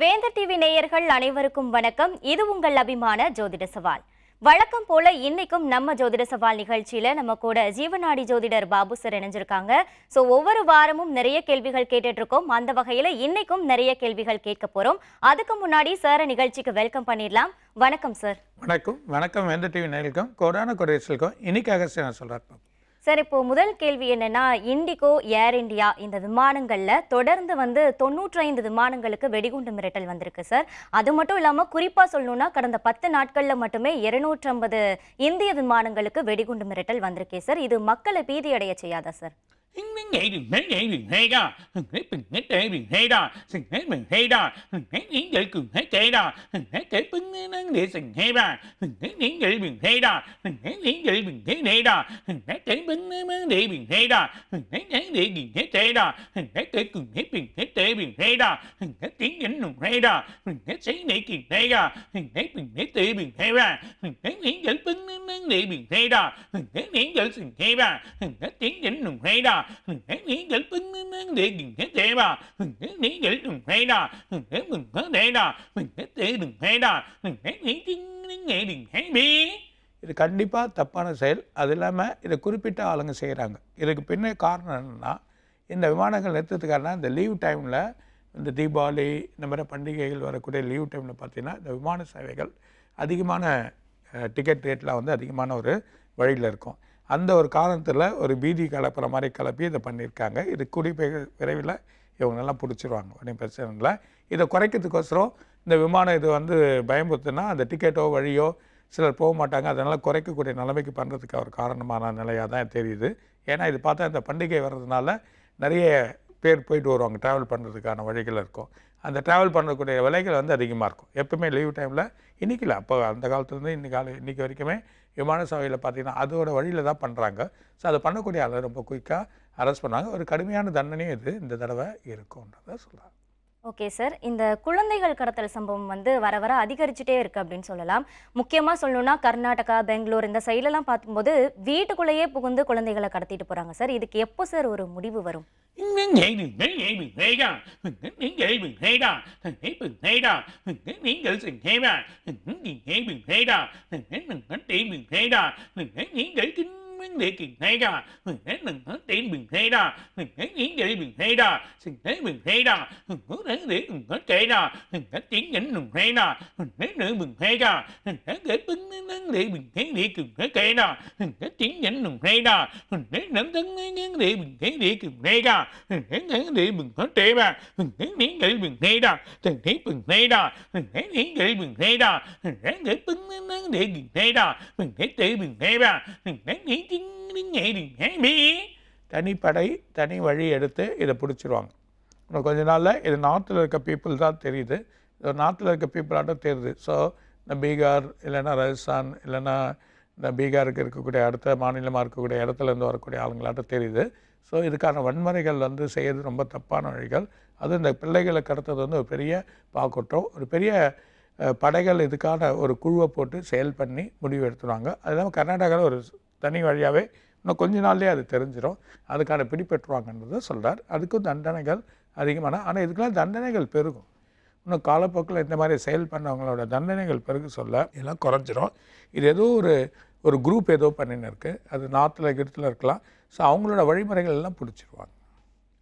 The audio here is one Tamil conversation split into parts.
வேந்த டிவி நேயர்கள் அனைவருக்கும் வணக்கம் இது உங்கள் அபிமான ஜோதிட சவால் வழக்கம் போல இன்னைக்கும் நம்ம ஜோதிட சவால் நிகழ்ச்சியில நம்ம கூட ஜீவநாடி ஜோதிடர் பாபு சார் இணைஞ்சிருக்காங்க ஸோ ஒவ்வொரு வாரமும் நிறைய கேள்விகள் கேட்டுட்டு இருக்கோம் அந்த வகையில இன்னைக்கும் நிறைய கேள்விகள் கேட்க போறோம் அதுக்கு முன்னாடி சார நிகழ்ச்சிக்கு வெல்கம் பண்ணிடலாம் வணக்கம் சார் வணக்கம் வணக்கம் வேந்த டிவி நேயர்களுக்கும் கொரோனா குறைச்சலுக்கும் இன்னைக்காக சொல்றேன் சார் இப்போ முதல் கேள்வி என்னன்னா இண்டிகோ ஏர் இந்தியா இந்த விமானங்களில் தொடர்ந்து வந்து தொண்ணூற்றி ஐந்து விமானங்களுக்கு வெடிகுண்டு மிரட்டல் வந்திருக்கு சார் அது மட்டும் இல்லாமல் குறிப்பாக சொல்லணும்னா கடந்த பத்து நாட்களில் மட்டுமே இருநூற்றம்பது இந்திய விமானங்களுக்கு வெடிகுண்டு மிரட்டல் வந்திருக்கே சார் இது மக்களை பீதியடைய செய்யாதா sir tiếng nghệ liền thấy nghệ liền hay đó hừng thấy bình thấy tệ liền hay đó sừng thấy mình hay đó hừng thấy nghĩ vậy cường thấy tệ đó hừng thấy tệ bưng năng địa sừng hay đó hừng thấy nghĩ vậy bình hay đó hừng thấy dậy vậy bình thấy tệ đó hừng thấy tệ bưng năng địa bình hay đó hừng thấy nghĩ địa bình thấy tệ đó hừng thấy tệ cường thấy bình thấy tệ bình hay đó hừng thấy tiếng đỉnh đừng hay đó hừng thấy sấy nị kiền hay đó hừng thấy bình thấy tệ bình hay đó hừng thấy nghĩ vậy bưng năng địa bình hay đó hừng thấy nghĩ vậy sừng hay đó hừng thấy tiếng đỉnh đừng hay đó நீங்கள் நீங்கள் இது கண்டிப்பாக தப்பான செயல் அது இல்லாமல் இதை குறிப்பிட்ட ஆளுங்க செய்கிறாங்க இதுக்கு பின்ன காரணம் என்னென்னா இந்த விமானங்கள் நிறுத்தத்துக்காரனா இந்த லீவ் டைமில் இந்த தீபாவளி இந்த மாதிரி பண்டிகைகள் வரக்கூடிய லீவ் டைமில் பார்த்திங்கன்னா இந்த விமான சேவைகள் அதிகமான டிக்கெட் ரேட்லாம் வந்து அதிகமான ஒரு வழியில் இருக்கும் அந்த ஒரு காரணத்தில் ஒரு பீதி கலப்புற மாதிரி கலப்பி இதை பண்ணியிருக்காங்க இது கூடி விரைவில் இவங்கெல்லாம் பிடிச்சிருவாங்க ஒன்றும் பிரச்சனை இல்லை இதை குறைக்கிறதுக்கோசரம் இந்த விமானம் இது வந்து பயமுறுத்துனா அந்த டிக்கெட்டோ வழியோ சிலர் போக மாட்டாங்க அதனால் குறைக்கக்கூடிய நிலைமைக்கு பண்ணுறதுக்கு ஒரு காரணமான நிலையாக தான் தெரியுது ஏன்னா இது பார்த்தா இந்த பண்டிகை வர்றதுனால நிறைய பேர் போயிட்டு வருவாங்க ட்ராவல் பண்ணுறதுக்கான வழிகள் இருக்கும் அந்த ட்ராவல் பண்ணக்கூடிய விலைகள் வந்து அதிகமாக இருக்கும் எப்பவுமே லீவ் டைமில் இன்றைக்கி இல்லை அப்போ அந்த காலத்துலேருந்து இன்றைக்கி கால இன்றைக்கி வரைக்குமே விமான சேவையில் பார்த்திங்கன்னா அதோட வழியில் தான் பண்ணுறாங்க ஸோ அதை பண்ணக்கூடிய அதை ரொம்ப குயிக்காக அரெஸ்ட் பண்ணாங்க ஒரு கடுமையான தண்டனையும் இது இந்த தடவை இருக்கும்ன்றதை சொல்கிறாங்க ஓகே சார் இந்த குழந்தைகள் கடத்தல் சம்பவம் வந்து வர வர அதிகரிச்சுட்டே இருக்குது அப்படின்னு சொல்லலாம் முக்கியமாக சொல்லணும்னா கர்நாடகா பெங்களூர் இந்த சைட்லலாம் பார்க்கும்போது வீட்டுக்குள்ளேயே புகுந்து குழந்தைகளை கடத்திட்டு போகிறாங்க சார் இதுக்கு எப்போ சார் ஒரு முடிவு வரும் நீங்கள் 明理给黑的，很黑能很得明黑的，很黑明得明黑的，很黑明黑的，很黑能得明黑给的，很黑 tiếng nhẫn nùng hay nè, hình hết nữa mừng hay đó hình hết gửi bưng nắng nắng để mừng thấy để cùng thấy kệ nè, hình hết tiếng nhẫn nùng hay nè, hình hết nắng nắng nắng nắng để mừng thấy để cùng thấy nè, hình hết nắng để mừng hết tệ mà, hình hết nắng để mừng thấy nè, hình hết mừng thấy nè, hình hết nắng để mừng thấy nè, hình hết gửi bưng nắng nắng để mừng thấy nè, hình hết tệ mừng thấy mà, hình hết nắng தனிப்படை தனி வழி எடுத்து இதை பிடிச்சிருவாங்க இன்னும் கொஞ்ச நாளில் இது நார்த்தில் இருக்க பீப்புள் தான் தெரியுது இது நார்த்தில் இருக்க பீப்புளாட்டும் தெரியுது ஸோ இந்த பீகார் இல்லைன்னா ராஜஸ்தான் இல்லைன்னா இந்த பீகாருக்கு இருக்கக்கூடிய அடுத்த மாநிலமாக இருக்கக்கூடிய இடத்துலேருந்து வரக்கூடிய ஆளுங்களாட்ட தெரியுது ஸோ இதுக்கான வன்முறைகள் வந்து செய்கிறது ரொம்ப தப்பான வழிகள் அது இந்த பிள்ளைகளை கடத்துறது வந்து ஒரு பெரிய பாக்குற்றம் ஒரு பெரிய படைகள் இதுக்கான ஒரு குழுவை போட்டு செயல் பண்ணி முடிவு எடுத்துருவாங்க அது இல்லாமல் கர்நாடகாவில் ஒரு தனி வழியாகவே இன்னும் கொஞ்ச நாள்லேயே அது தெரிஞ்சிடும் அதுக்கான பிடிபெற்றுவாங்கன்றதை சொல்கிறார் அதுக்கும் தண்டனைகள் அதிகமான ஆனால் இதுக்கெல்லாம் தண்டனைகள் பெருகும் இன்னும் காலப்போக்கில் இந்த மாதிரி செயல் பண்ணவங்களோட தண்டனைகள் பெருகு சொல்ல இதெல்லாம் குறைஞ்சிரும் இது ஏதோ ஒரு ஒரு குரூப் ஏதோ பண்ணின்னு இருக்குது அது நாற்றுல கிடத்தில் இருக்கலாம் ஸோ அவங்களோட வழிமுறைகள் எல்லாம் பிடிச்சிருவாங்க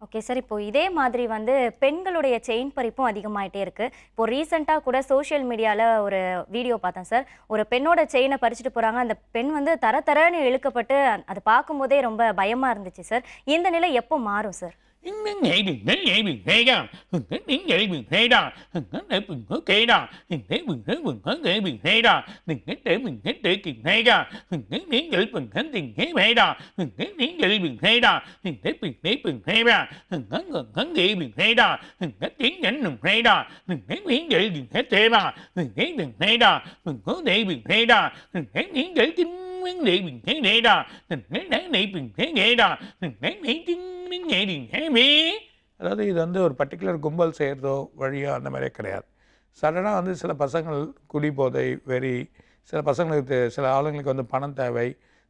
ஓகே சார் இப்போ இதே மாதிரி வந்து பெண்களுடைய செயின் பறிப்பும் அதிகமாயிட்டே இருக்கு இப்போ ரீசெண்டாக கூட சோஷியல் மீடியாவில் ஒரு வீடியோ பார்த்தேன் சார் ஒரு பெண்ணோட செயினை பறிச்சுட்டு போகிறாங்க அந்த பெண் வந்து தர தரன்னு இழுக்கப்பட்டு அதை பார்க்கும்போதே ரொம்ப பயமாக இருந்துச்சு சார் இந்த நிலை எப்போ மாறும் sir nắng hệ đường nắng hệ đường hệ đó hừng nắng nắng hệ đường hệ đó hừng nắng hệ đường hớ kê đó hừng nắng đường hớ đường hớ kê đường hệ đó hừng nắng để mình hết để kiền hệ đó hừng nắng nắng để mình hết tiền hết hệ đó hừng nắng nắng để mình hệ đó hừng để mình để mình hệ đó hừng nắng gần hấn hệ đường hệ đó hừng nắng tiếng nhẫn đường hệ đó hừng nắng nắng để đường hết thế đó hừng nắng đường hệ đó hừng hớ để mình hệ đó hừng nắng nắng để kinh nguyên liệu mình thế đó hừng nắng nắng để mình thế nghệ đó hừng nắng nắng tiếng அதாவது இது வந்து ஒரு பர்டிகுலர் கும்பல் செய்கிறதோ வழியோ அந்த மாதிரியே கிடையாது சடனாக வந்து சில பசங்கள் போதை வெறி சில பசங்களுக்கு சில ஆளுங்களுக்கு வந்து பணம் தேவை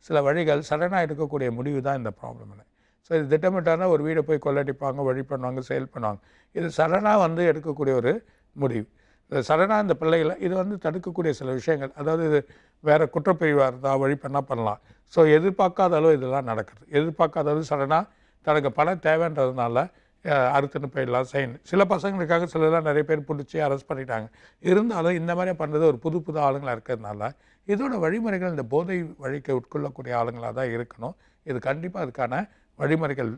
சில வழிகள் சடனாக எடுக்கக்கூடிய முடிவு தான் இந்த ப்ராப்ளம்னு ஸோ இது திட்டமிட்டான ஒரு வீடை போய் கொள்ளடிப்பாங்க வழி பண்ணுவாங்க செயல் பண்ணுவாங்க இது சடனாக வந்து எடுக்கக்கூடிய ஒரு முடிவு இது சடனாக இந்த பிள்ளைகளை இது வந்து தடுக்கக்கூடிய சில விஷயங்கள் அதாவது இது வேறு குற்றப்பிரிவாக இருந்தால் வழி பண்ணால் பண்ணலாம் ஸோ எதிர்பார்க்காத அளவு இதெல்லாம் நடக்குது எதிர்பார்க்காத அளவு சடனாக தனக்கு பணம் தேவைன்றதுனால அறுத்துன்னு போயிடலாம் சைன் சில பசங்க இருக்காங்க நிறைய பேர் பிடிச்சி அரெஸ்ட் பண்ணிட்டாங்க இருந்தாலும் இந்த மாதிரி பண்ணுறது ஒரு புது புது ஆளுங்களாக இருக்கிறதுனால இதோட வழிமுறைகள் இந்த போதை வழிக்கு உட்கொள்ளக்கூடிய ஆளுங்களாக தான் இருக்கணும் இது கண்டிப்பாக அதுக்கான வழிமுறைகள்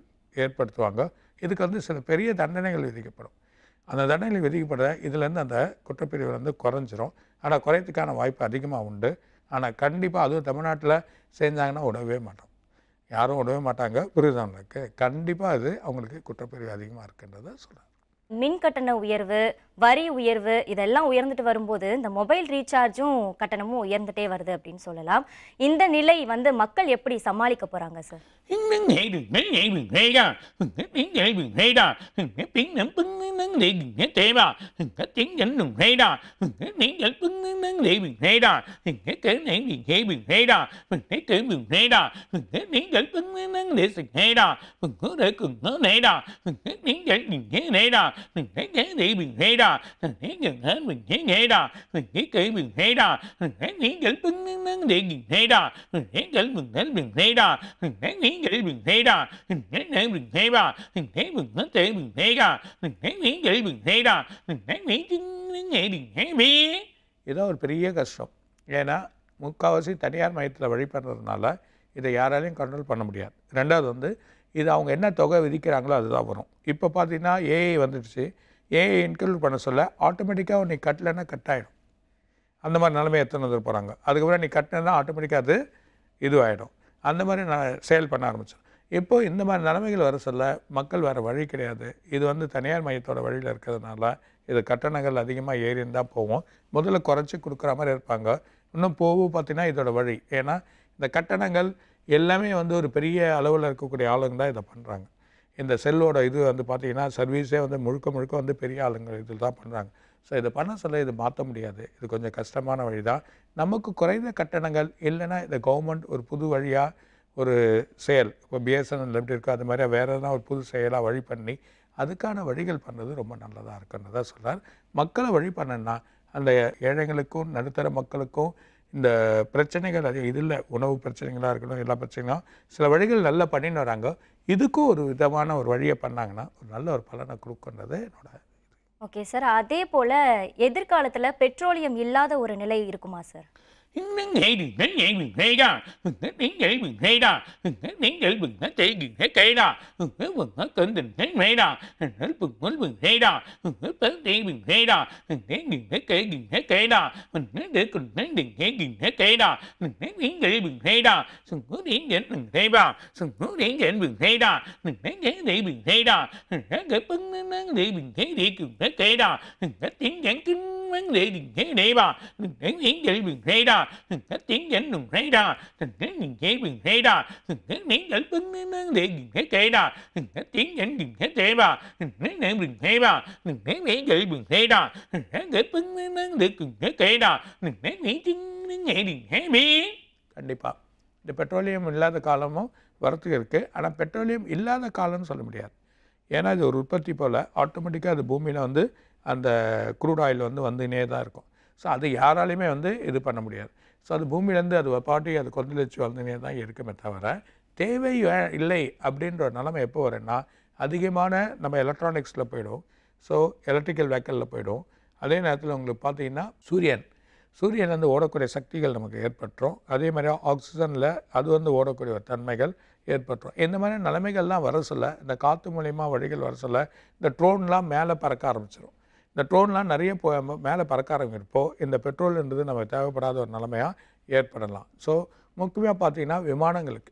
ஏற்படுத்துவாங்க இதுக்கு வந்து சில பெரிய தண்டனைகள் விதிக்கப்படும் அந்த தண்டனைகள் விதிக்கப்பட இதுலேருந்து அந்த குற்றப்பிரிவு வந்து குறைஞ்சிரும் ஆனால் குறையத்துக்கான வாய்ப்பு அதிகமாக உண்டு ஆனால் கண்டிப்பாக அதுவும் தமிழ்நாட்டில் செஞ்சாங்கன்னா உடவே மாட்டோம் யாரும் விடவே மாட்டாங்க பிரிவுதானுக்கு கண்டிப்பாக அது அவங்களுக்கு குற்றப்பிரிவு அதிகமாக இருக்குன்றதை சொல்கிறேன் மின் கட்டண உயர்வு வரி உயர்வு இதெல்லாம் உயர்ந்துட்டு வரும்போது இந்த மொபைல் ரீசார்ஜும் கட்டணமும் உயர்ந்துட்டே வருது அப்படின்னு சொல்லலாம் இந்த நிலை வந்து மக்கள் எப்படி சமாளிக்க போறாங்க சார் நீங்கள் நீங்கள் நீங்கள் நீங்கள் ஏதோ ஒரு பெரிய கஷ்டம் ஏன்னா முக்காவாசி தனியார் மையத்தில் வழிபடுறதுனால இதை யாராலையும் கண்ட்ரோல் பண்ண முடியாது ரெண்டாவது வந்து இது அவங்க என்ன தொகை விதிக்கிறாங்களோ அதுதான் வரும் இப்போ பார்த்தீங்கன்னா ஏஐ வந்துடுச்சு ஏஐ இன்க்ளூட் பண்ண சொல்ல ஆட்டோமேட்டிக்காக நீ கட்டலைன்னா கட் ஆகிடும் அந்த மாதிரி நிலைமை எத்தனை வந்து போகிறாங்க அதுக்கப்புறம் நீ கட்டினா ஆட்டோமேட்டிக்காக அது இதுவாகிடும் அந்த மாதிரி நான் செயல் பண்ண ஆரம்பித்தேன் இப்போது இந்த மாதிரி நிலைமைகள் வர சொல்ல மக்கள் வேறு வழி கிடையாது இது வந்து தனியார் மையத்தோட வழியில் இருக்கிறதுனால இது கட்டணங்கள் அதிகமாக ஏறின்னு தான் போவோம் முதல்ல குறைச்சி கொடுக்குற மாதிரி இருப்பாங்க இன்னும் போகும் பார்த்தீங்கன்னா இதோட வழி ஏன்னா இந்த கட்டணங்கள் எல்லாமே வந்து ஒரு பெரிய அளவில் இருக்கக்கூடிய ஆளுங்க தான் இதை பண்ணுறாங்க இந்த செல்லோட இது வந்து பார்த்தீங்கன்னா சர்வீஸே வந்து முழுக்க முழுக்க வந்து பெரிய ஆளுங்க இதில் தான் பண்ணுறாங்க ஸோ இதை பண்ண சொல்ல இது மாற்ற முடியாது இது கொஞ்சம் கஷ்டமான வழி தான் நமக்கு குறைந்த கட்டணங்கள் இல்லைன்னா இந்த கவர்மெண்ட் ஒரு புது வழியாக ஒரு செயல் இப்போ பிஎஸ்என்எல் எப்படி இருக்கோ அது மாதிரி வேறு எதனா ஒரு புது செயலாக வழி பண்ணி அதுக்கான வழிகள் பண்ணுறது ரொம்ப நல்லதாக இருக்குன்னு தான் சொல்கிறார் மக்களை வழி பண்ணனா அந்த ஏழைகளுக்கும் நடுத்தர மக்களுக்கும் இந்த பிரச்சனைகள் அது இது இல்லை உணவு பிரச்சனைகளாக இருக்கணும் எல்லா பிரச்சனைகளும் சில வழிகள் நல்லா பண்ணின்னு வராங்க இதுக்கும் ஒரு விதமான ஒரு வழியை பண்ணாங்கன்னா ஒரு நல்ல ஒரு பலனை கொடுக்குன்றது என்னோட ஓகே சார் அதே போல் எதிர்காலத்தில் பெட்ரோலியம் இல்லாத ஒரு நிலை இருக்குமா sir nắng hệ đừng nắng nhẹ đừng hệ ra mình hết nắng nhẹ đừng hệ ra mình hết nắng nhẹ đừng hết tệ đừng hết kệ ra mình hết quần hết cận đừng hết mẹ ra mình hết quần hết quần hệ ra mình hết tới tiền đừng hệ ra mình hết đừng hết kệ đừng hết kệ ra mình hết để cùng hết đừng hết đừng hết kệ ra mình hết nắng nhẹ đừng hệ ra sừng hứa điển nhện đừng hệ ra sừng hứa điển nhện đừng hệ ra mình hết nhẹ để đừng hệ ra mình hết để bưng nắng nhẹ đừng hệ để đừng hết kệ ra mình hết tiếng nhãn kinh vấn đề đừng thế đấy bà đừng thế đến để đừng thế đó đừng thế tiếng dẫn đừng thế đó đừng thế đừng thế đừng thế đó đừng thế đến để vấn đề đừng thế thế đó đừng thế tiếng dẫn đừng thế thế bà đừng thế để đừng thế bà đừng thế để để đừng thế đó đừng thế để vấn đề đừng thế thế đó đừng thế để tiến đến đừng thế bì கண்டிப்பாக இந்த பெட்ரோலியம் இல்லாத காலமும் வரத்துக்கு இருக்குது ஆனால் பெட்ரோலியம் இல்லாத காலம்னு சொல்ல முடியாது ஏன்னா இது ஒரு உற்பத்தி போல் ஆட்டோமேட்டிக்காக அது பூமியில் வந்து அந்த க்ரூட் ஆயில் வந்து வந்துனே தான் இருக்கும் ஸோ அது யாராலையுமே வந்து இது பண்ண முடியாது ஸோ அது பூமியிலேருந்து அது பாட்டி அது கொந்தளிச்சு வந்துனே தான் இருக்குமே தவிர தேவை இல்லை அப்படின்ற ஒரு நிலமை எப்போ வரும்னா அதிகமான நம்ம எலக்ட்ரானிக்ஸில் போயிடும் ஸோ எலக்ட்ரிக்கல் வெஹிக்கலில் போயிடும் அதே நேரத்தில் உங்களுக்கு பார்த்தீங்கன்னா சூரியன் சூரியன் வந்து ஓடக்கூடிய சக்திகள் நமக்கு ஏற்பட்டுரும் அதே மாதிரி ஆக்சிஜனில் அது வந்து ஓடக்கூடிய ஒரு தன்மைகள் ஏற்பட்டுரும் இந்த மாதிரி நிலைமைகள்லாம் வர சொல்ல இந்த காற்று மூலிமா வழிகள் வர சொல்ல இந்த ட்ரோன்லாம் மேலே பறக்க ஆரம்பிச்சிடும் இந்த ட்ரோன்லாம் நிறைய போ மேலே பறக்க ஆரம்பிப்போ இந்த பெட்ரோல்ன்றது நம்ம தேவைப்படாத ஒரு நிலைமையாக ஏற்படலாம் ஸோ முக்கியமாக பார்த்தீங்கன்னா விமானங்களுக்கு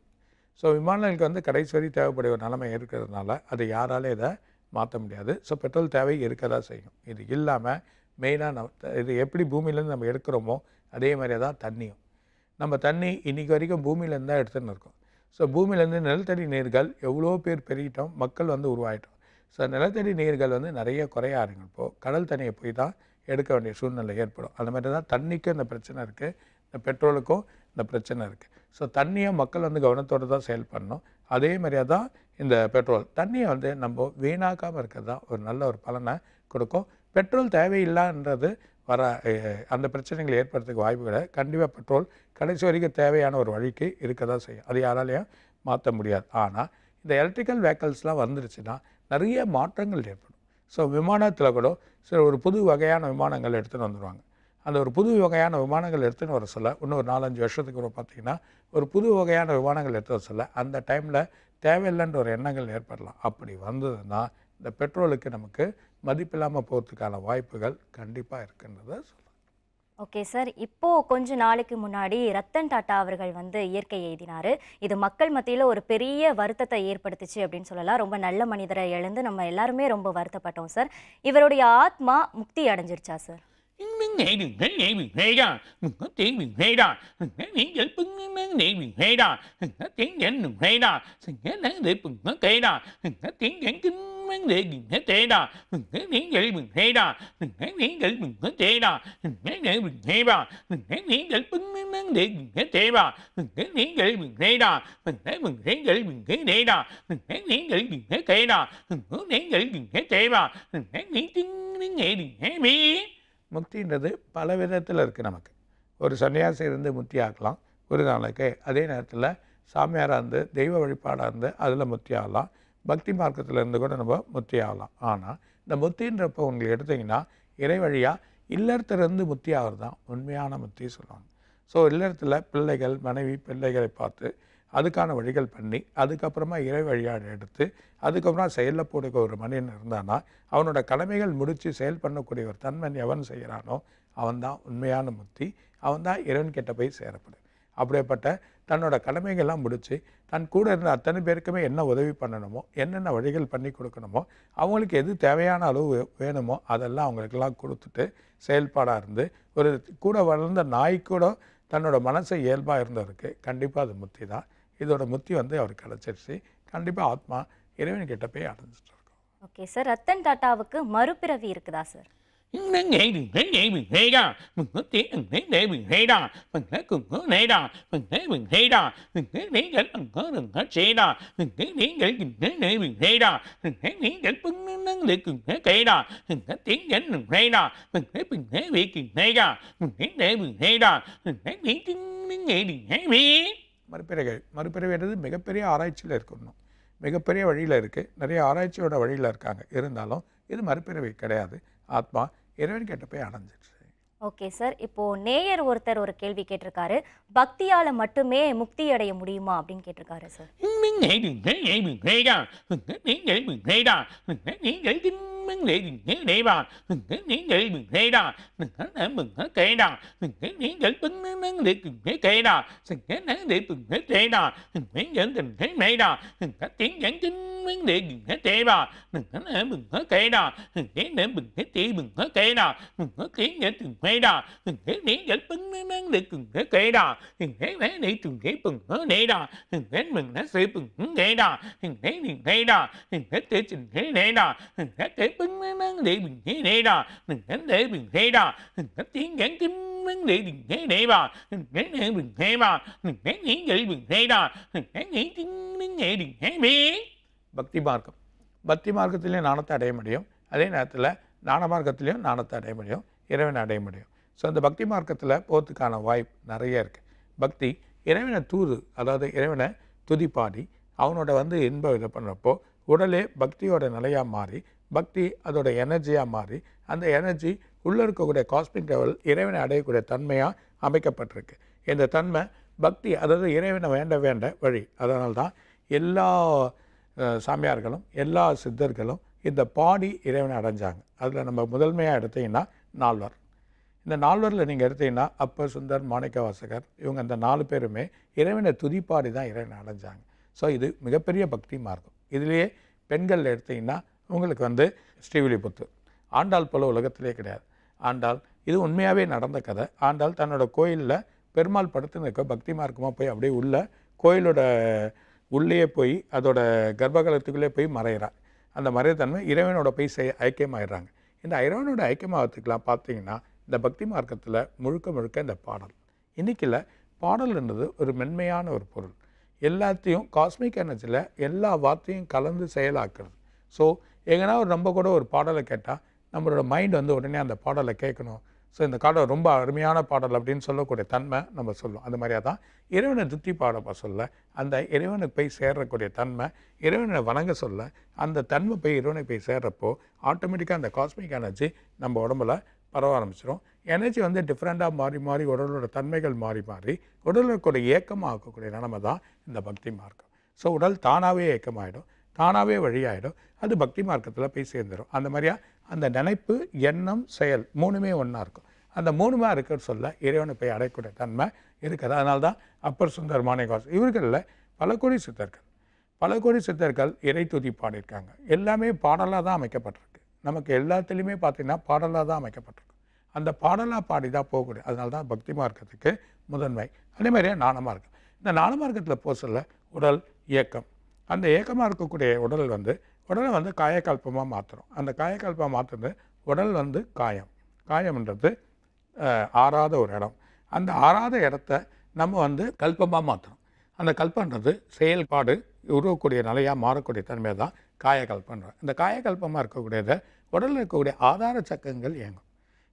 ஸோ விமானங்களுக்கு வந்து கடைசி வரி தேவைப்படைய ஒரு நிலைமை இருக்கிறதுனால அதை யாராலே இதை மாற்ற முடியாது ஸோ பெட்ரோல் தேவை இருக்க தான் செய்யும் இது இல்லாமல் மெயினாக நம்ம இது எப்படி பூமியிலேருந்து நம்ம எடுக்கிறோமோ அதே மாதிரியே தான் தண்ணியும் நம்ம தண்ணி இன்றைக்கி வரைக்கும் பூமியிலேருந்து தான் எடுத்துன்னு இருக்கோம் ஸோ பூமியிலேருந்து நிலத்தடி நீர்கள் எவ்வளோ பேர் பெருகிட்டோம் மக்கள் வந்து உருவாயிட்டோம் ஸோ நிலத்தடி நீர்கள் வந்து நிறைய குறைய ஆரம்பிப்போ கடல் தண்ணியை போய் தான் எடுக்க வேண்டிய சூழ்நிலை ஏற்படும் அந்த மாதிரி தான் தண்ணிக்கும் இந்த பிரச்சனை இருக்குது இந்த பெட்ரோலுக்கும் இந்த பிரச்சனை இருக்குது ஸோ தண்ணியை மக்கள் வந்து கவனத்தோடு தான் செயல் பண்ணணும் அதே மாதிரியாக தான் இந்த பெட்ரோல் தண்ணியை வந்து நம்ம வீணாக்காமல் இருக்கிறது தான் ஒரு நல்ல ஒரு பலனை கொடுக்கும் பெட்ரோல் தேவையில்லைன்றது வர அந்த பிரச்சனைகள் ஏற்படுறதுக்கு வாய்ப்புகளை கண்டிப்பாக பெட்ரோல் கடைசி வரைக்கும் தேவையான ஒரு வழிக்கு இருக்க தான் செய்யும் அது யாராலையும் மாற்ற முடியாது ஆனால் இந்த எலக்ட்ரிக்கல் வெஹிக்கல்ஸ்லாம் வந்துருச்சுன்னா நிறைய மாற்றங்கள் ஏற்படும் ஸோ விமானத்தில் கூட சில ஒரு புது வகையான விமானங்கள் எடுத்துகிட்டு வந்துடுவாங்க அந்த ஒரு புது வகையான விமானங்கள் எடுத்துன்னு வர சொல்ல இன்னும் ஒரு நாலஞ்சு வருஷத்துக்கு அப்புறம் பார்த்திங்கன்னா ஒரு புது வகையான விமானங்கள் எடுத்து வர சொல்ல அந்த டைமில் தேவையில்லைன்ற ஒரு எண்ணங்கள் ஏற்படலாம் அப்படி வந்ததுன்னா இந்த பெட்ரோலுக்கு நமக்கு மதிப்பில்லாமல் போகிறதுக்கான வாய்ப்புகள் கண்டிப்பாக இருக்குன்றதை ஓகே சார் இப்போ கொஞ்ச நாளைக்கு முன்னாடி ரத்தன் டாட்டா அவர்கள் வந்து இயற்கை எழுதினார் இது மக்கள் மத்தியில் ஒரு பெரிய வருத்தத்தை ஏற்படுத்துச்சு அப்படின்னு சொல்லலாம் ரொம்ப நல்ல மனிதரை எழுந்து நம்ம எல்லாருமே ரொம்ப வருத்தப்பட்டோம் சார் இவருடைய ஆத்மா முக்தி அடைஞ்சிருச்சா சார் தேடி தேடா நீங்கள் நீங்கள் தேடா நீங்கள் நீங்கள் நீங்கள் தேடா நீங்கள் நீங்கள் தேவா நீங்கள் நீங்கள் நீங்கள் நீங்கள் தேவா நீங்கள் நீங்கள் தேடா நீங்கள் நீங்கள் நீங்கள் தேடா நீங்கள் நீங்கள் நீங்கள் தேடா நீங்கள் நீங்கள் நீங்கள் தேவா நீங்கள் நீங்கள் நீங்கள் முக்தின்றது பல விதத்தில் இருக்குது நமக்கு ஒரு சன்னியாசி இருந்து முக்தி ஆக்கலாம் ஒரு அதே நேரத்தில் சாமியாராக இருந்து தெய்வ வழிபாடாக இருந்து அதில் முக்தி ஆகலாம் பக்தி மார்க்கத்தில் இருந்து கூட நம்ம முத்தி ஆகலாம் ஆனால் இந்த முத்தின்றப்போ உங்களுக்கு எடுத்திங்கன்னா இறை வழியாக முத்தி ஆகிறது தான் உண்மையான முத்தி சொல்லுவாங்க ஸோ இல்லறத்தில் பிள்ளைகள் மனைவி பிள்ளைகளை பார்த்து அதுக்கான வழிகள் பண்ணி அதுக்கப்புறமா இறை வழியாடு எடுத்து அதுக்கப்புறம் செயலில் போடுக்க ஒரு மனிதன் இருந்தானா அவனோட கடமைகள் முடித்து செயல் பண்ணக்கூடிய ஒரு தன்மன் எவன் செய்கிறானோ அவன்தான் உண்மையான முத்தி அவன்தான் இறைவன் கிட்ட போய் சேரப்படும் அப்படியேப்பட்ட தன்னோட கடமைகள்லாம் முடித்து தன் கூட இருந்த அத்தனை பேருக்குமே என்ன உதவி பண்ணணுமோ என்னென்ன வழிகள் பண்ணி கொடுக்கணுமோ அவங்களுக்கு எது தேவையான அளவு வேணுமோ அதெல்லாம் அவங்களுக்கெல்லாம் கொடுத்துட்டு செயல்பாடாக இருந்து ஒரு கூட வளர்ந்த நாய் கூட தன்னோட மனசை இயல்பாக இருந்தவருக்கு கண்டிப்பாக அது முத்தி தான் இதோட முத்தி வந்து அவர் கிடச்சிருச்சு கண்டிப்பாக ஆத்மா இறைவன்கிட்ட போய் அடைஞ்சிட்டு இருக்கும் ஓகே சார் ரத்தன் டாட்டாவுக்கு மறுபிறவி இருக்குதா sir nắng nghệ đừng thấy nghệ mình hay đó mình có tiếng đừng thấy để mình hay đó mình thấy cùng có này đó mình thấy mình hay đó mình thấy tiếng cảnh đừng có đừng hết xe đó mình thấy tiếng cảnh đừng thấy để mình hay đó mình thấy tiếng cảnh bưng nắng nắng để cùng thấy cây đó mình thấy tiếng cảnh đừng hay đó mình thấy mình thấy bị cùng hay đó mình thấy để mình hay đó mình thấy tiếng tiếng nghệ đừng thấy bị மறுபிறவை மறுபிறவைன்றது மிகப்பெரிய ஆராய்ச்சியில் இருக்கணும் மிகப்பெரிய வழியில் இருக்குது நிறைய ஆராய்ச்சியோட வழியில் இருக்காங்க இருந்தாலும் இது மறுபிறவை கிடையாது ஆத்மா இறைவன் கேட்ட போய் அடைஞ்சிட்டு ஓகே சார் இப்போ நேயர் ஒருத்தர் ஒரு கேள்வி கேட்டிருக்காரு பக்தியால மட்டுமே முக்தி அடைய முடியுமா அப்படின்னு கேட்டிருக்காரு சார் நீங்கள் vấn đề mừng hết tệ rồi mừng hết ở mừng hết kệ rồi mừng hết để mừng hết tệ mừng hết kệ rồi mừng hết kiến để từng hay rồi mừng hết để dẫn bấn nó năng để từng hết kệ rồi mừng hết để để từng hết bừng hết để rồi mừng hết mừng hết sự bừng hết kệ rồi mừng hết mừng hay rồi mừng hết để từng hết để rồi mừng hết để bấn nó năng để mừng hết để rồi mừng hết để mừng hay rồi mừng hết tiếng dẫn kim vấn đề đừng thế để bà đừng thế đừng thế bà đừng thế nghĩ vậy đừng thế đó đừng thế nghĩ tiếng nghe đừng thế biết பக்தி மார்க்கம் பக்தி மார்க்கத்துலேயும் நாணத்தை அடைய முடியும் அதே நேரத்தில் நாண மார்க்கத்துலேயும் நாணத்தை அடைய முடியும் இறைவனை அடைய முடியும் ஸோ அந்த பக்தி மார்க்கத்தில் போகிறதுக்கான வாய்ப்பு நிறைய இருக்குது பக்தி இறைவனை தூது அதாவது இறைவனை துதி பாடி அவனோட வந்து இன்பம் இதை பண்ணுறப்போ உடலே பக்தியோட நிலையாக மாறி பக்தி அதோட எனர்ஜியாக மாறி அந்த எனர்ஜி உள்ளே இருக்கக்கூடிய காஸ்மிக் லெவல் இறைவனை அடையக்கூடிய தன்மையாக அமைக்கப்பட்டிருக்கு இந்த தன்மை பக்தி அதாவது இறைவனை வேண்ட வேண்ட வழி அதனால்தான் எல்லா சாமியார்களும் எல்லா சித்தர்களும் இந்த பாடி இறைவனை அடைஞ்சாங்க அதில் நம்ம முதன்மையாக எடுத்தீங்கன்னா நால்வர் இந்த நால்வரில் நீங்கள் எடுத்தீங்கன்னா அப்பர் சுந்தர் மாணிக்க வாசகர் இவங்க அந்த நாலு பேருமே இறைவனை துதிப்பாடி தான் இறைவனை அடைஞ்சாங்க ஸோ இது மிகப்பெரிய பக்தி மார்க்கம் இதுலேயே பெண்கள் எடுத்தீங்கன்னா உங்களுக்கு வந்து ஸ்ரீவில்லிபுத்தூர் ஆண்டாள் போல உலகத்திலே கிடையாது ஆண்டாள் இது உண்மையாகவே நடந்த கதை ஆண்டாள் தன்னோட கோயிலில் பெருமாள் படுத்து நிற்க பக்தி மார்க்கமாக போய் அப்படியே உள்ள கோயிலோட உள்ளே போய் அதோட கர்ப்பகலத்துக்குள்ளே போய் மறையிறான் அந்த மறைத்தன்மை இறைவனோட போய் செய் ஐக்கியமாகறாங்க இந்த இறைவனோட ஐக்கியமாகத்துக்கெலாம் பார்த்தீங்கன்னா இந்த பக்தி மார்க்கத்தில் முழுக்க முழுக்க இந்த பாடல் இன்றைக்கில் பாடல்ன்றது ஒரு மென்மையான ஒரு பொருள் எல்லாத்தையும் காஸ்மிக் எனர்ஜியில் எல்லா வார்த்தையும் கலந்து செயலாக்குறது ஸோ எங்கன்னா ஒரு நம்ம கூட ஒரு பாடலை கேட்டால் நம்மளோட மைண்ட் வந்து உடனே அந்த பாடலை கேட்கணும் ஸோ இந்த காடல் ரொம்ப அருமையான பாடல் அப்படின்னு சொல்லக்கூடிய தன்மை நம்ம சொல்லுவோம் அந்த மாதிரியாக தான் இறைவனை துத்தி பாடப்போ சொல்ல அந்த இறைவனுக்கு போய் சேர்றக்கூடிய தன்மை இறைவனை வணங்க சொல்ல அந்த தன்மை போய் இறைவனை போய் சேர்றப்போ ஆட்டோமேட்டிக்காக அந்த காஸ்மிக் எனர்ஜி நம்ம உடம்புல பரவ ஆரம்பிச்சிடும் எனர்ஜி வந்து டிஃப்ரெண்ட்டாக மாறி மாறி உடலோட தன்மைகள் மாறி மாறி உடலுக்குடைய இயக்கமாக ஆக்கக்கூடிய நிலமை தான் இந்த பக்தி மார்க்கம் ஸோ உடல் தானாகவே இயக்கமாகிடும் தானாகவே வழியாயிடும் அது பக்தி மார்க்கத்தில் போய் சேர்ந்துடும் அந்த மாதிரியாக அந்த நினைப்பு எண்ணம் செயல் மூணுமே ஒன்றா இருக்கும் அந்த மூணுமா இருக்கிற சொல்ல இறைவனை போய் அடையக்கூடிய தன்மை இருக்குது அதனால தான் அப்பர் சுந்தர் மாணிகவாசன் இவர்களில் பல கோடி சித்தர்கள் பல கோடி சித்தர்கள் இறை துதி பாடியிருக்காங்க எல்லாமே பாடலாக தான் அமைக்கப்பட்டிருக்கு நமக்கு எல்லாத்துலேயுமே பார்த்திங்கன்னா பாடலாக தான் அமைக்கப்பட்டிருக்கு அந்த பாடலாக பாடி தான் போகக்கூடிய அதனால தான் பக்தி மார்க்கத்துக்கு முதன்மை அதே மாதிரியே நாண மார்க்கம் இந்த நாண போக சொல்ல உடல் இயக்கம் அந்த இயக்கமாக இருக்கக்கூடிய உடல் வந்து உடலை வந்து காயக்கல்பமாக மாற்றுறோம் அந்த காயக்கல்பமாக மாற்றுறது உடல் வந்து காயம் காயம்ன்றது ஆறாத ஒரு இடம் அந்த ஆறாத இடத்த நம்ம வந்து கல்பமாக மாற்றுறோம் அந்த கல்பன்றது செயல்பாடு உருவக்கூடிய நிலையாக மாறக்கூடிய தன்மை தான் காயக்கல்பன்றோம் இந்த காயக்கல்பமாக இருக்கக்கூடியதை உடலில் இருக்கக்கூடிய ஆதார சக்கங்கள் இயங்கும்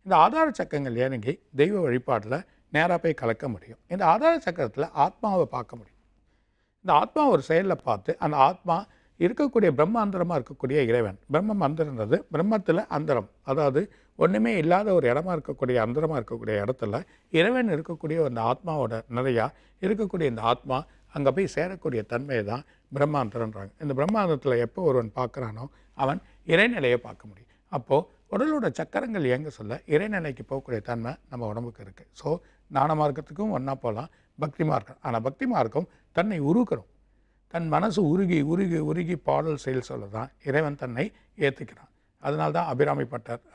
இந்த ஆதார சக்கங்கள் இயங்கி தெய்வ வழிபாட்டில் நேராக போய் கலக்க முடியும் இந்த ஆதார சக்கரத்தில் ஆத்மாவை பார்க்க முடியும் இந்த ஆத்மா ஒரு செயலில் பார்த்து அந்த ஆத்மா இருக்கக்கூடிய பிரம்மாந்தரமாக இருக்கக்கூடிய இறைவன் பிரம்மம் அந்தரன்றது பிரம்மத்தில் அந்தரம் அதாவது ஒன்றுமே இல்லாத ஒரு இடமா இருக்கக்கூடிய அந்தரமாக இருக்கக்கூடிய இடத்துல இறைவன் இருக்கக்கூடிய அந்த ஆத்மாவோட நிறையா இருக்கக்கூடிய இந்த ஆத்மா அங்கே போய் சேரக்கூடிய தன்மையை தான் பிரம்மாந்தரன்றாங்க இந்த பிரம்மாந்திரத்தில் எப்போ ஒருவன் பார்க்குறானோ அவன் இறைநிலையை பார்க்க முடியும் அப்போது உடலோட சக்கரங்கள் இயங்க சொல்ல இறைநிலைக்கு போகக்கூடிய தன்மை நம்ம உடம்புக்கு இருக்குது ஸோ ஞான மார்க்கத்துக்கும் ஒன்றா போகலாம் பக்தி மார்க்கம் ஆனால் பக்தி மார்க்கம் தன்னை உருக்கிறோம் தன் மனசு உருகி உருகி உருகி பாடல் செயல் சொல்ல தான் இறைவன் தன்னை ஏற்றுக்கிறான் அதனால தான் அபிராமி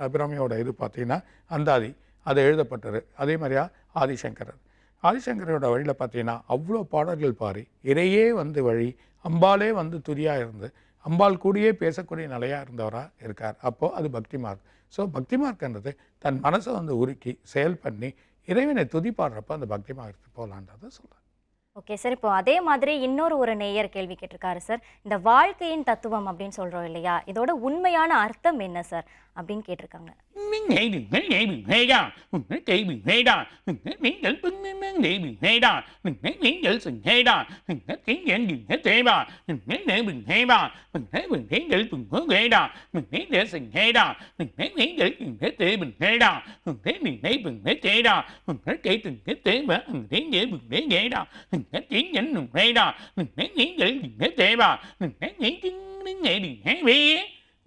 அபிராமியோட இது பார்த்தீங்கன்னா அந்தாதி அது எழுதப்பட்டது அதே மாதிரியா ஆதிசங்கரர் ஆதிசங்கரோட வழியில் பார்த்தீங்கன்னா அவ்வளோ பாடல்கள் பாரி இறையே வந்து வழி அம்பாலே வந்து துரியாக இருந்து அம்பாள் கூடியே பேசக்கூடிய நிலையாக இருந்தவராக இருக்கார் அப்போது அது பக்தி மார்க் ஸோ பக்தி மார்க்ன்றது தன் மனசை வந்து உருக்கி செயல் பண்ணி இறைவனை துதி பாடுறப்போ அந்த பக்தி மார்க்கு போகலான்றதை சொல்கிறார் ஓகே சார் இப்போ அதே மாதிரி இன்னொரு ஒரு நேயர் கேள்வி கேட்டிருக்காரு சார் இந்த வாழ்க்கையின் தத்துவம் அப்படின்னு சொல்கிறோம் இல்லையா இதோட உண்மையான அர்த்தம் என்ன சார் அப்படின்னு கேட்டிருக்காங்க Mình nghĩ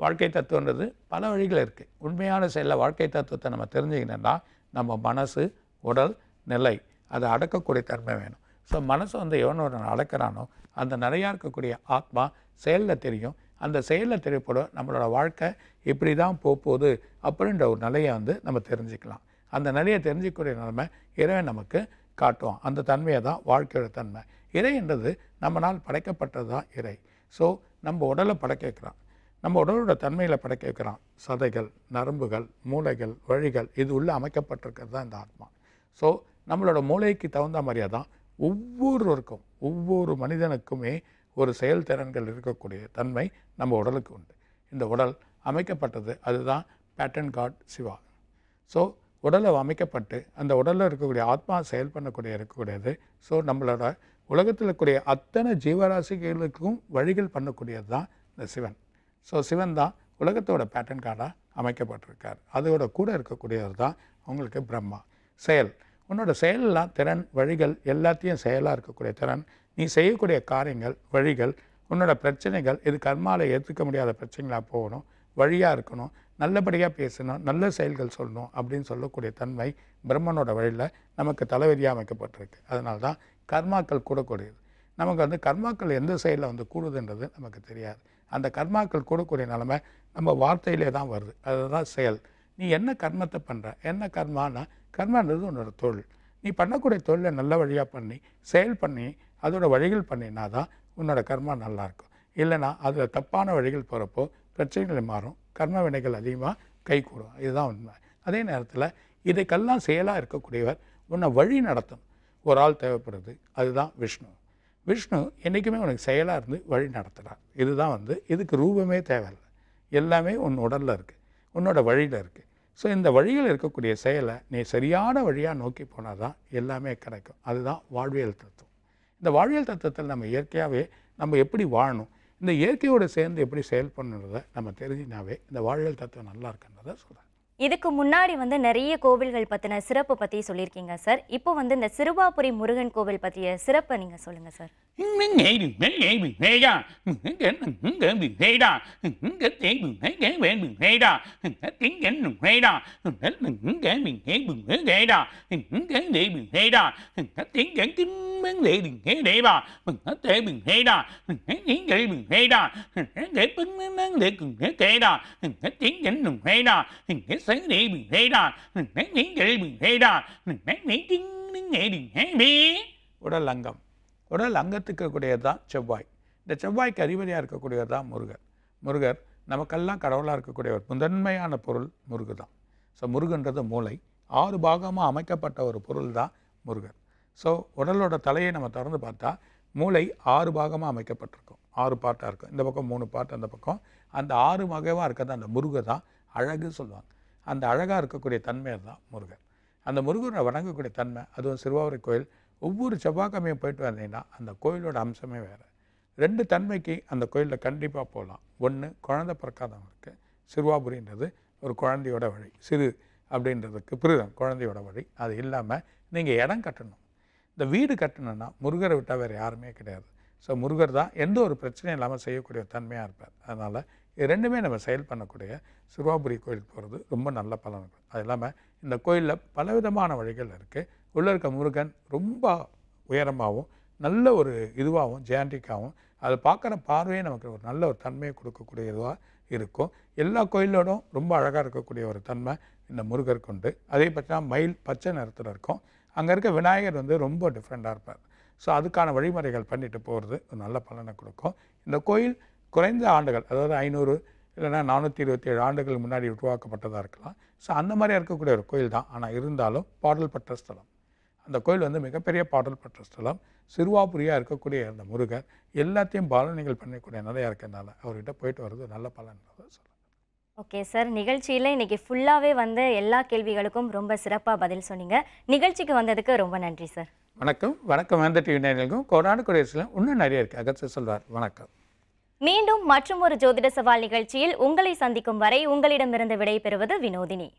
வாழ்க்கை தத்துவன்றது பல வழிகள் இருக்குது உண்மையான செயலில் வாழ்க்கை தத்துவத்தை நம்ம தெரிஞ்சுக்கணுன்னா நம்ம மனசு உடல் நிலை அதை அடக்கக்கூடிய தன்மை வேணும் ஸோ மனசு வந்து எவனோட அடக்கிறானோ அந்த நிறையா இருக்கக்கூடிய ஆத்மா செயலில் தெரியும் அந்த செயலில் தெரியப்படும் நம்மளோட வாழ்க்கை இப்படி தான் போகுது அப்படின்ற ஒரு நிலையை வந்து நம்ம தெரிஞ்சுக்கலாம் அந்த நிலையை தெரிஞ்சிக்கக்கூடிய நிலைமை இறைவை நமக்கு காட்டும் அந்த தன்மையை தான் வாழ்க்கையோட தன்மை இறைன்றது நம்மளால் படைக்கப்பட்டது தான் இறை ஸோ நம்ம உடலை வைக்கிறோம் நம்ம உடலோட தன்மையில் படைக்க வைக்கிறான் சதைகள் நரம்புகள் மூளைகள் வழிகள் இது உள்ளே அமைக்கப்பட்டிருக்கிறது தான் இந்த ஆத்மா ஸோ நம்மளோட மூளைக்கு தகுந்த மாதிரியாக தான் ஒவ்வொருவருக்கும் ஒவ்வொரு மனிதனுக்குமே ஒரு செயல்திறன்கள் இருக்கக்கூடிய தன்மை நம்ம உடலுக்கு உண்டு இந்த உடல் அமைக்கப்பட்டது அதுதான் பேட்டன் காட் சிவா ஸோ உடலை அமைக்கப்பட்டு அந்த உடலில் இருக்கக்கூடிய ஆத்மா செயல் பண்ணக்கூடிய இருக்கக்கூடியது ஸோ நம்மளோட உலகத்தில் இருக்கக்கூடிய அத்தனை ஜீவராசிகளுக்கும் வழிகள் பண்ணக்கூடியது தான் இந்த சிவன் ஸோ சிவன் தான் உலகத்தோட பேட்டர்ன் கார்டாக அமைக்கப்பட்டிருக்கார் அதோட கூட இருக்கக்கூடியவர் தான் உங்களுக்கு பிரம்மா செயல் உன்னோட செயலெல்லாம் திறன் வழிகள் எல்லாத்தையும் செயலாக இருக்கக்கூடிய திறன் நீ செய்யக்கூடிய காரியங்கள் வழிகள் உன்னோட பிரச்சனைகள் இது கர்மாவில் ஏற்றுக்க முடியாத பிரச்சனைகளாக போகணும் வழியாக இருக்கணும் நல்லபடியாக பேசணும் நல்ல செயல்கள் சொல்லணும் அப்படின்னு சொல்லக்கூடிய தன்மை பிரம்மனோட வழியில் நமக்கு தலைவரியாக அமைக்கப்பட்டிருக்கு அதனால தான் கர்மாக்கள் கூடக்கூடியது நமக்கு வந்து கர்மாக்கள் எந்த செயலில் வந்து கூடுதுன்றது நமக்கு தெரியாது அந்த கர்மாக்கள் கொடுக்கக்கூடிய நிலமை நம்ம வார்த்தையிலே தான் வருது அதுதான் செயல் நீ என்ன கர்மத்தை பண்ணுற என்ன கர்மானா கர்மான்றது உன்னோட தொழில் நீ பண்ணக்கூடிய தொழிலை நல்ல வழியாக பண்ணி செயல் பண்ணி அதோட வழிகள் பண்ணினா தான் உன்னோட கர்மா நல்லாயிருக்கும் இல்லைனா அதில் தப்பான வழிகள் போகிறப்போ பிரச்சனைகள் மாறும் கர்ம வினைகள் அதிகமாக கை கூடும் இதுதான் உண்மை அதே நேரத்தில் இதுக்கெல்லாம் செயலாக இருக்கக்கூடியவர் உன்னை வழி நடத்தணும் ஒரு ஆள் தேவைப்படுது அதுதான் விஷ்ணு விஷ்ணு என்றைக்குமே உனக்கு செயலாக இருந்து வழி நடத்துகிறான் இதுதான் வந்து இதுக்கு ரூபமே தேவையில்லை எல்லாமே உன் உடலில் இருக்குது உன்னோட வழியில் இருக்குது ஸோ இந்த வழியில் இருக்கக்கூடிய செயலை நீ சரியான வழியாக நோக்கி போனால் தான் எல்லாமே கிடைக்கும் அதுதான் வாழ்வியல் தத்துவம் இந்த வாழ்வியல் தத்துவத்தில் நம்ம இயற்கையாகவே நம்ம எப்படி வாழணும் இந்த இயற்கையோடு சேர்ந்து எப்படி செயல்படணுன்றதை நம்ம தெரிஞ்சினாவே இந்த வாழ்வியல் தத்துவம் நல்லா இருக்குன்றதை சொல்கிறேன் இதுக்கு முன்னாடி வந்து நிறைய கோவில்கள் பற்றின சிறப்பு பற்றி சொல்லியிருக்கீங்க சார் இப்போ வந்து இந்த சிறுவாபுரி முருகன் கோவில் பற்றிய சிறப்பை நீங்கள் சொல்லுங்க சார் நீங்கள் உடல் அங்கம் உடல் அங்கத்துக்கு இருக்கக்கூடியது தான் செவ்வாய் இந்த செவ்வாய்க்கு அதிபதியாக இருக்கக்கூடியது தான் முருகர் முருகர் நமக்கெல்லாம் கடவுளாக இருக்கக்கூடிய ஒரு முதன்மையான பொருள் முருகு தான் ஸோ முருகன்றது மூளை ஆறு பாகமாக அமைக்கப்பட்ட ஒரு பொருள் தான் முருகர் ஸோ உடலோட தலையை நம்ம திறந்து பார்த்தா மூளை ஆறு பாகமாக அமைக்கப்பட்டிருக்கும் ஆறு பாட்டாக இருக்கும் இந்த பக்கம் மூணு பாட்டு அந்த பக்கம் அந்த ஆறு வகைவாக இருக்கிறது அந்த முருகை தான் அழகு சொல்லுவாங்க அந்த அழகாக இருக்கக்கூடிய தன்மை தான் முருகன் அந்த முருகனை வணங்கக்கூடிய தன்மை அதுவும் சிறுவாவூர் கோயில் ஒவ்வொரு செவ்வாய்க்கமையும் போயிட்டு வந்தீங்கன்னா அந்த கோயிலோட அம்சமே வேறு ரெண்டு தன்மைக்கு அந்த கோயிலில் கண்டிப்பாக போகலாம் ஒன்று குழந்த பிறக்காதவங்களுக்கு சிறுவாபுரின்றது ஒரு குழந்தையோட வழி சிறு அப்படின்றதுக்கு புரிதம் குழந்தையோட வழி அது இல்லாமல் நீங்கள் இடம் கட்டணும் இந்த வீடு கட்டணும்னா முருகரை விட்டால் வேறு யாருமே கிடையாது ஸோ முருகர் தான் எந்த ஒரு பிரச்சனையும் இல்லாமல் செய்யக்கூடிய தன்மையாக இருப்பார் அதனால் இது ரெண்டுமே நம்ம செயல் பண்ணக்கூடிய சிறுவாபுரி கோயிலுக்கு போகிறது ரொம்ப நல்ல பலன் அது இல்லாமல் இந்த கோயிலில் பலவிதமான வழிகள் இருக்குது உள்ளே இருக்க முருகன் ரொம்ப உயரமாகவும் நல்ல ஒரு இதுவாகவும் ஜெயாண்டிக்காகவும் அதை பார்க்குற பார்வையே நமக்கு ஒரு நல்ல ஒரு தன்மையை கொடுக்கக்கூடிய இதுவாக இருக்கும் எல்லா கோயிலோடும் ரொம்ப அழகாக இருக்கக்கூடிய ஒரு தன்மை இந்த முருகருக்கு உண்டு அதே பார்த்தீங்கன்னா மயில் பச்சை நிறத்தில் இருக்கும் அங்கே இருக்க விநாயகர் வந்து ரொம்ப டிஃப்ரெண்ட்டாக இருப்பார் ஸோ அதுக்கான வழிமுறைகள் பண்ணிட்டு போகிறது நல்ல பலனை கொடுக்கும் இந்த கோயில் குறைந்த ஆண்டுகள் அதாவது ஐநூறு இல்லைன்னா நானூற்றி இருபத்தி ஏழு ஆண்டுகள் முன்னாடி உருவாக்கப்பட்டதாக இருக்கலாம் ஸோ அந்த மாதிரியாக இருக்கக்கூடிய ஒரு கோயில் தான் ஆனால் இருந்தாலும் பாடல் பற்ற ஸ்தலம் அந்த கோயில் வந்து மிகப்பெரிய பாடல் பெற்ற ஸ்தலம் சிறுவாபுரியாக இருக்கக்கூடிய அந்த முருகர் எல்லாத்தையும் பாலனைகள் பண்ணக்கூடிய நிறையா இருக்கிறதுனால அவர்கிட்ட போயிட்டு வர்றது நல்ல பலன் சொல்லலாம் ஓகே சார் நிகழ்ச்சியில் இன்றைக்கி ஃபுல்லாகவே வந்து எல்லா கேள்விகளுக்கும் ரொம்ப சிறப்பாக பதில் சொன்னீங்க நிகழ்ச்சிக்கு வந்ததுக்கு ரொம்ப நன்றி சார் வணக்கம் வணக்கம் வந்த டிவி நேர்களுக்கும் கோடாடு குடியரசுலாம் இன்னும் நிறைய இருக்குது அகத்து சொல்வார் வணக்கம் மீண்டும் மற்றும் ஒரு ஜோதிட சவால் நிகழ்ச்சியில் உங்களை சந்திக்கும் வரை உங்களிடமிருந்து விடைபெறுவது வினோதினி